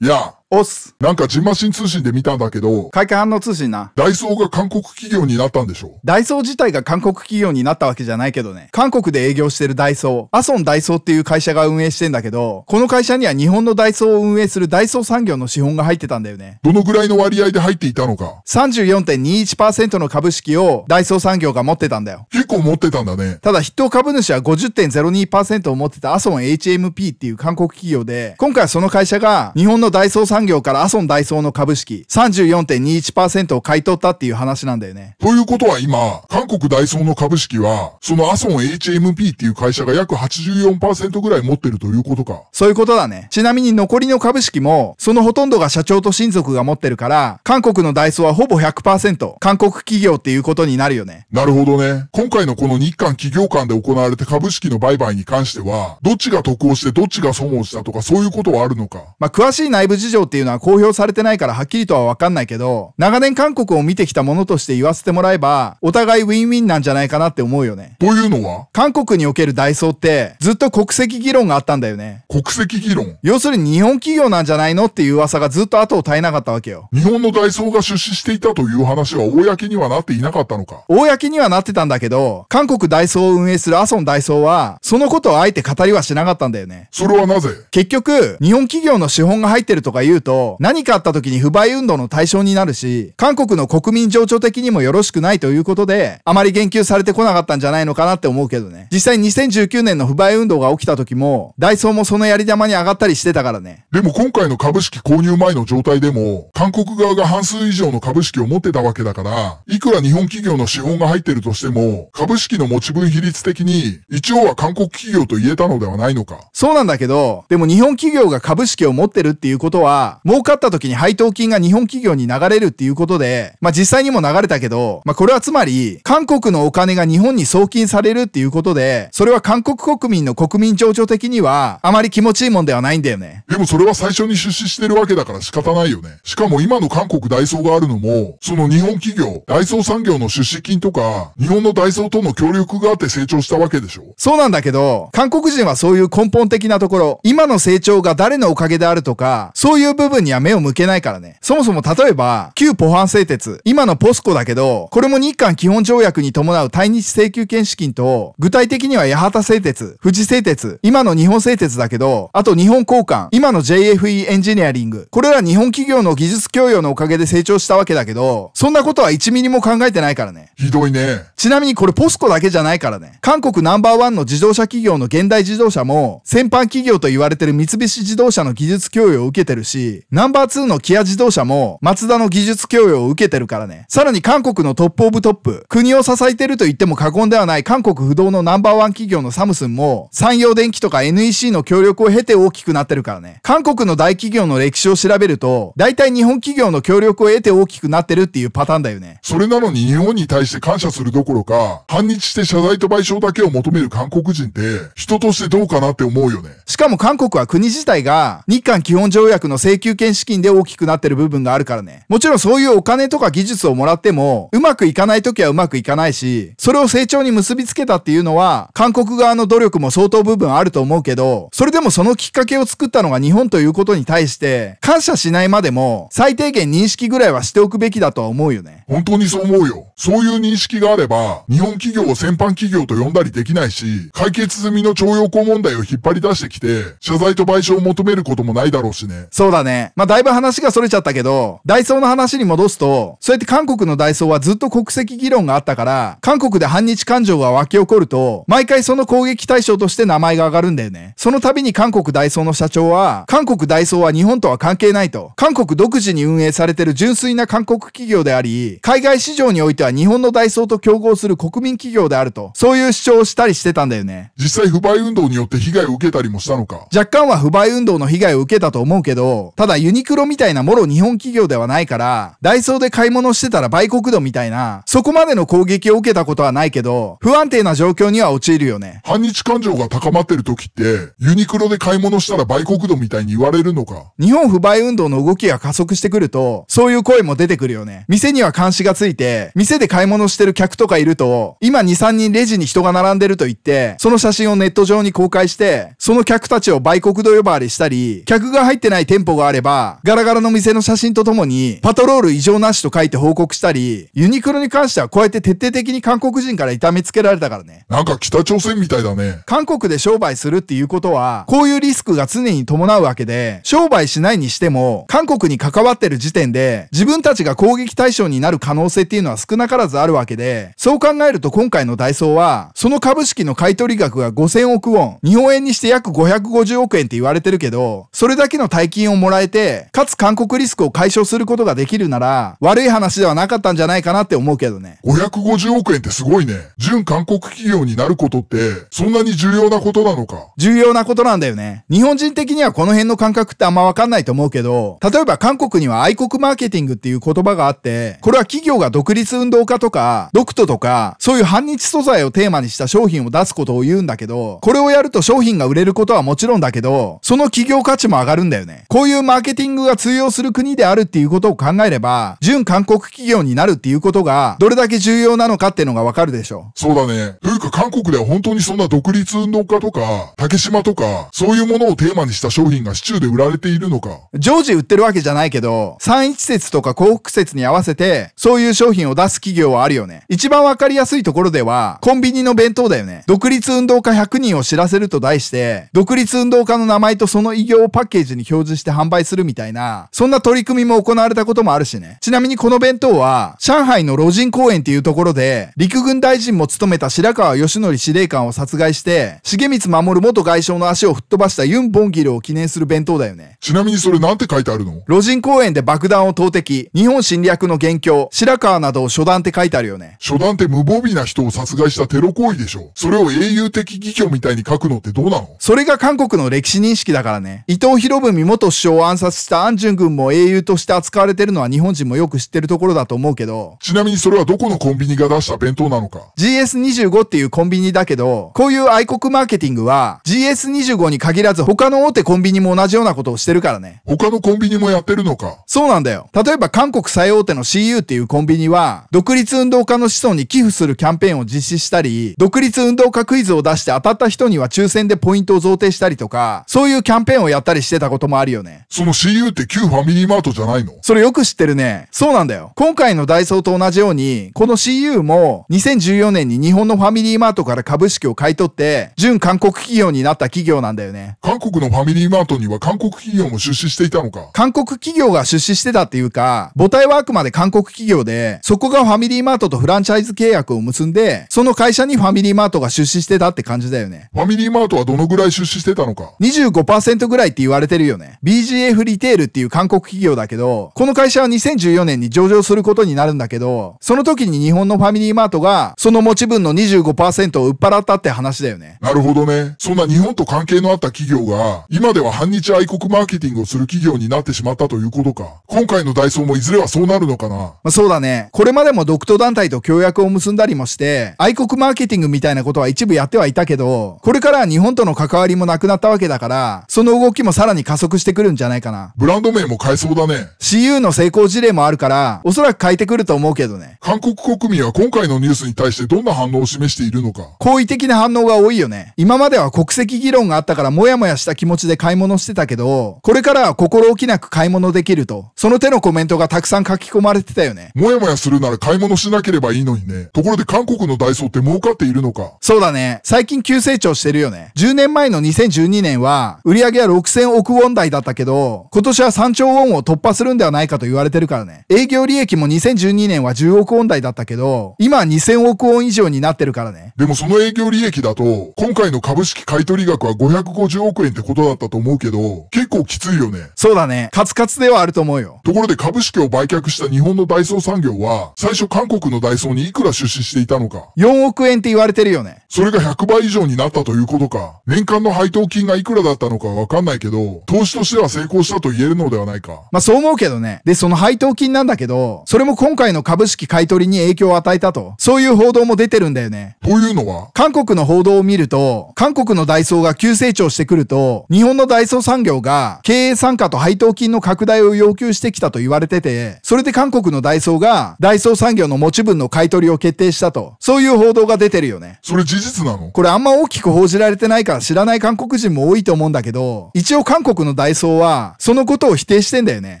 Yeah. おっす。なんかジンマシン通信で見たんだけど、会感反応通信な。ダイソーが韓国企業になったんでしょダイソー自体が韓国企業になったわけじゃないけどね。韓国で営業してるダイソー、アソンダイソーっていう会社が運営してんだけど、この会社には日本のダイソーを運営するダイソー産業の資本が入ってたんだよね。どのぐらいの割合で入っていたのか。34.21%の株式をダイソー産業が持ってたんだよ。結構持ってたんだね。ただ筆頭株主は50.02%を持ってたアソン HMP っていう韓国企業で、今回その会社が日本のダイソー産業産業からアソンダイソーの株式34.21%を買い取ったっていう話なんだよね。ということは今、韓国ダイソーの株式は、そのアソン HMP っていう会社が約84%ぐらい持ってるということか。そういうことだね。ちなみに残りの株式も、そのほとんどが社長と親族が持ってるから、韓国のダイソーはほぼ100%、韓国企業っていうことになるよね。なるほどね。今回のこの日韓企業間で行われた株式の売買に関しては、どっちが得をしてどっちが損をしたとかそういうことはあるのか。まあ、詳しい内部事情っていうのは公表されてないからはっきりとはわかんないけど、長年韓国を見てきたものとして言わせてもらえば、お互いウィンウィンなんじゃないかなって思うよね。というのは韓国におけるダイソーって、ずっと国籍議論があったんだよね。国籍議論要するに日本企業なんじゃないのっていう噂がずっと後を絶えなかったわけよ。日本のダイソーが出資していたという話は公にはなっていなかったのか。公にはなってたんだけど、韓国ダイソーを運営するアソンダイソーは、そのことをあえて語りはしなかったんだよね。それはなぜ結局、日本企業の資本が入ってるとか言うると、何かあった時に不買運動の対象になるし、韓国の国民情緒的にもよろしくないということで、あまり言及されてこなかったんじゃないのかなって思うけどね。実際2019年の不買運動が起きた時も、ダイソーもそのやり玉に上がったりしてたからね。でも今回の株式購入前の状態でも、韓国側が半数以上の株式を持ってたわけだから、いくら日本企業の資本が入ってるとしても、株式の持ち分比率的に、一応は韓国企業と言えたのではないのか。そうなんだけど、でも日本企業が株式を持ってるっていうことは、儲かった時に配当金が日本企業に流れるっていうことで、まあ実際にも流れたけど、まあこれはつまり、韓国のお金が日本に送金されるっていうことで、それは韓国国民の国民情緒的には、あまり気持ちいいもんではないんだよね。でもそれは最初に出資してるわけだから仕方ないよね。しかも今の韓国ダイソーがあるのも、その日本企業、ダイソー産業の出資金とか、日本のダイソーとの協力があって成長したわけでしょ。そうなんだけど、韓国人はそういう根本的なところ、今の成長が誰のおかげであるとか、そういう部分には目を向けないからね。そもそも例えば、旧ポハン製鉄、今のポスコだけど、これも日韓基本条約に伴う対日請求権資金と、具体的には八幡製鉄、富士製鉄、今の日本製鉄だけど、あと日本交換、今の JFE エンジニアリング、これら日本企業の技術供与のおかげで成長したわけだけど、そんなことは1ミリも考えてないからね。ひどいね。ちなみにこれポスコだけじゃないからね。韓国ナンバーワンの自動車企業の現代自動車も、先般企業と言われてる三菱自動車の技術供与を受けてるし、ナンバーツーのキア自動車も、マツダの技術供与を受けてるからね。さらに韓国のトップオブトップ、国を支えてると言っても過言ではない韓国不動のナンバーワン企業のサムスンも、産業電機とか NEC の協力を経て大きくなってるからね。韓国の大企業の歴史を調べると、大体日本企業の協力を得て大きくなってるっていうパターンだよね。それなのに日本に対して感謝するどころか、反日して謝罪と賠償だけを求める韓国人って、人としてどうかなって思うよね。しかも韓国は国自体が、日韓基本条約の請求権資金で大きくなってる部分があるからね。もちろんそういうお金とか技術をもらっても、うまくいかない時はうまくいかないし、それを成長に結びつけたっていうのは、韓国側の努力も相当部分あると思うけど、それでもそのきっかけを作ったのが日本ということに対して、感謝しないまでも、最低限認識ぐらいはしておくべきだとは思うよね。本当にそう思うよ。そういう認識があれば、日本企業を先般企業と呼んだりできないし、解決済みの徴用工問題を引っ張り出してきて、謝罪と賠償を求めることもないだろうしね。そうだね。まあ、だいぶ話がそれちゃったけど、ダイソーの話に戻すと、そうやって韓国のダイソーはずっと国籍議論があったから、韓国で反日感情が湧き起こると、毎回その攻撃対象として名前が上がるんだよね。その度に韓国ダイソーの社長は、韓国ダイソーは日本とは関係ないと、韓国独自に運営されてる純粋な韓国企業であり、海外市場においては日本のダイソーと競合行する国民企業であると、そういう主張をしたりしてたんだよね。実際不買運動によって被害を受けたりもしたのか。若干は不買運動の被害を受けたと思うけど、ただユニクロみたいなもろ日本企業ではないから、ダイソーで買い物してたら売国度みたいな、そこまでの攻撃を受けたことはないけど、不安定な状況には陥るよね。反日感情が高まってる時って、ユニクロで買い物したら売国度みたいに言われるのか。日本不買運動の動きが加速してくると、そういう声も出てくるよね。店には監視がついて、店で買い物してる客とかいると、今2、3人レジに人が並んでると言って、その写真をネット上に公開して、その客たちを売国度呼ばわりしたり、客が入ってない店舗があれば、ガラガラの店の写真とともに、パトロール異常なしと書いて報告したり、ユニクロに関してはこうやって徹底的に韓国人から痛めつけられたからね。なんか北朝鮮みたいだね。韓国で商売するっていうことは、こういうリスクが常に伴うわけで、商売しないにしても、韓国に関わってる時点で、自分たちが攻撃対象になる可能性っていうのは少なからずあるわけで、そそう考えると今回のダイソーは、その株式の買取額が5000億ウォン、日本円にして約550億円って言われてるけど、それだけの大金をもらえて、かつ韓国リスクを解消することができるなら、悪い話ではなかったんじゃないかなって思うけどね。550億円ってすごいね。純韓国企業になることって、そんなに重要なことなのか。重要なことなんだよね。日本人的にはこの辺の感覚ってあんまわかんないと思うけど、例えば韓国には愛国マーケティングっていう言葉があって、これは企業が独立運動家とか、ドクトとか、そういう反日素材をテーマにした商品を出すことを言うんだけど、これをやると商品が売れることはもちろんだけど、その企業価値も上がるんだよね。こういうマーケティングが通用する国であるっていうことを考えれば、純韓国企業になるっていうことが、どれだけ重要なのかっていうのがわかるでしょう。そうだね。というか韓国では本当にそんな独立運動家とか、竹島とか、そういうものをテーマにした商品が市中で売られているのか。常時売ってるわけじゃないけど、三一節とか幸福節に合わせて、そういう商品を出す企業はあるよね。一番番わかりやすいところでは、コンビニの弁当だよね。独立運動家100人を知らせると題して、独立運動家の名前とその偉業をパッケージに表示して販売するみたいな、そんな取り組みも行われたこともあるしね。ちなみにこの弁当は、上海の老人公園っていうところで、陸軍大臣も務めた白川義則司令官を殺害して、重光守元外相の足を吹っ飛ばしたユン・ボンギルを記念する弁当だよね。ちなみにそれなんて書いてあるの老人公園で爆弾を投擲、日本侵略の元凶、白川などを初段って書いてあるよね。初段なんて無防備な人を殺害したテロ行為でしょう。それを英雄的義挙みたいに書くのってどうなのそれが韓国の歴史認識だからね。伊藤博文元首相を暗殺したアンジュン軍も英雄として扱われてるのは日本人もよく知ってるところだと思うけど。ちなみにそれはどこのコンビニが出した弁当なのか。GS25 っていうコンビニだけど、こういう愛国マーケティングは GS25 に限らず他の大手コンビニも同じようなことをしてるからね。他のコンビニもやってるのか。そうなんだよ。例えば韓国最大手の CU っていうコンビニは、独立運動家の子孫にに寄付するキャンペーンを実施したり、独立運動家クイズを出して当たった人には抽選でポイントを贈呈したりとか、そういうキャンペーンをやったりしてたこともあるよね。その CU って旧ファミリーマートじゃないのそれよく知ってるね。そうなんだよ。今回のダイソーと同じように、この CU も2014年に日本のファミリーマートから株式を買い取って、純韓国企業になった企業なんだよね。韓国のファミリーマートには韓国企業も出資していたのか。韓国企業が出資してたっていうか、母体はあくまで韓国企業で、そこがファミリーマートとフランチャイズズ契約を結んで、その会社にファミリーマートが出資してたって感じだよね。ファミリーマートはどのぐらい出資してたのか。25%ぐらいって言われてるよね。BGF リテールっていう韓国企業だけど、この会社は2014年に上場することになるんだけど、その時に日本のファミリーマートが、その持ち分の25%を売っ払ったって話だよね。なるほどね。そんな日本と関係のあった企業が、今では反日愛国マーケティングをする企業になってしまったということか。今回のダイソーもいずれはそうなるのかな。まあ、そうだね。これまでも独徒団体と協約を結んだりもして、愛国マーケティングみたいなことは一部やってはいたけど、これからは日本との関わりもなくなったわけだから、その動きもさらに加速してくるんじゃないかな。ブランド名も変えそうだね。CU の成功事例もあるから、おそらく変えてくると思うけどね。韓国国民は今回のニュースに対してどんな反応を示しているのか。好意的な反応が多いよね。今までは国籍議論があったからモヤモヤした気持ちで買い物してたけど、これからは心置きなく買い物できると、その手のコメントがたくさん書き込まれてたよね。もやもやするなら買い物しなければいいのにね。ね。ところで韓国のダイソーって儲かっているのかそうだね。最近急成長してるよね。10年前の2012年は、売り上げは6000億ウォン台だったけど、今年は3兆ウォンを突破するんではないかと言われてるからね。営業利益も2012年は10億ウォン台だったけど、今は2000億ウォン以上になってるからね。でもその営業利益だと、今回の株式買取額は550億円ってことだったと思うけど、結構きついよね。そうだね。カツカツではあると思うよ。ところで株式を売却した日本のダイソー産業は、最初韓国のダイソーにいくくら出資していたのか。4億円って言われてるよね。それが100倍以上になったということか。年間の配当金がいくらだったのかわかんないけど、投資としては成功したと言えるのではないか。まあそう思うけどね。で、その配当金なんだけど、それも今回の株式買取に影響を与えたと、そういう報道も出てるんだよね。というのは韓国の報道を見ると、韓国のダイソーが急成長してくると、日本のダイソー産業が経営参加と配当金の拡大を要求してきたと言われてて、それで韓国のダイソーがダイソー産業の持ち分の買取をを決定したと、そういう報道が出てるよね。それ事実なのこれあんま大きく報じられてないから知らない韓国人も多いと思うんだけど、一応韓国のダイソーは、そのことを否定してんだよね。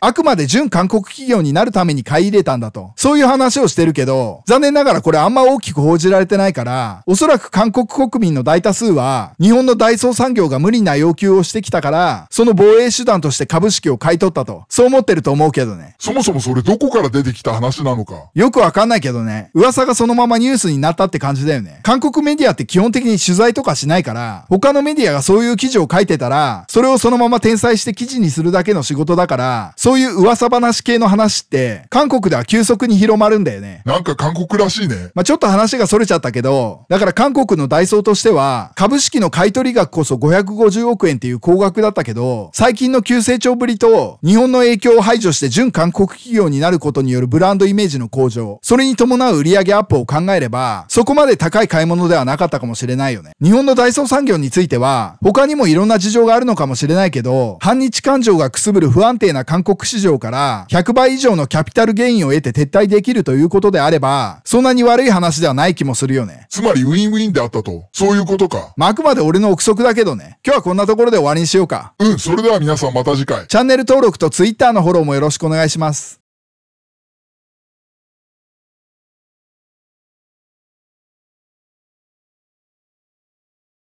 あくまで純韓国企業になるために買い入れたんだと。そういう話をしてるけど、残念ながらこれあんま大きく報じられてないから、おそらく韓国国民の大多数は、日本のダイソー産業が無理な要求をしてきたから、その防衛手段として株式を買い取ったと、そう思ってると思うけどね。そもそもそれどこから出てきた話なのか。よくわかんないけどね。噂噂がそのままニュースになったって感じだよね。韓国メディアって基本的に取材とかしないから、他のメディアがそういう記事を書いてたら、それをそのまま転載して記事にするだけの仕事だから、そういう噂話系の話って、韓国では急速に広まるんだよね。なんか韓国らしいね。まあ、ちょっと話が逸れちゃったけど、だから韓国のダイソーとしては、株式の買取額こそ550億円っていう高額だったけど、最近の急成長ぶりと、日本の影響を排除して純韓国企業になることによるブランドイメージの向上、それに伴う売上上げアップを考えれば、そこまで高い買い物ではなかったかもしれないよね。日本のダイソー産業については、他にもいろんな事情があるのかもしれないけど、反日感情がくすぶる不安定な韓国市場から、100倍以上のキャピタルゲインを得て撤退できるということであれば、そんなに悪い話ではない気もするよね。つまりウィンウィンであったと、そういうことか。まあ、くまで俺の憶測だけどね。今日はこんなところで終わりにしようか。うん、それでは皆さんまた次回。チャンネル登録と Twitter のフォローもよろしくお願いします。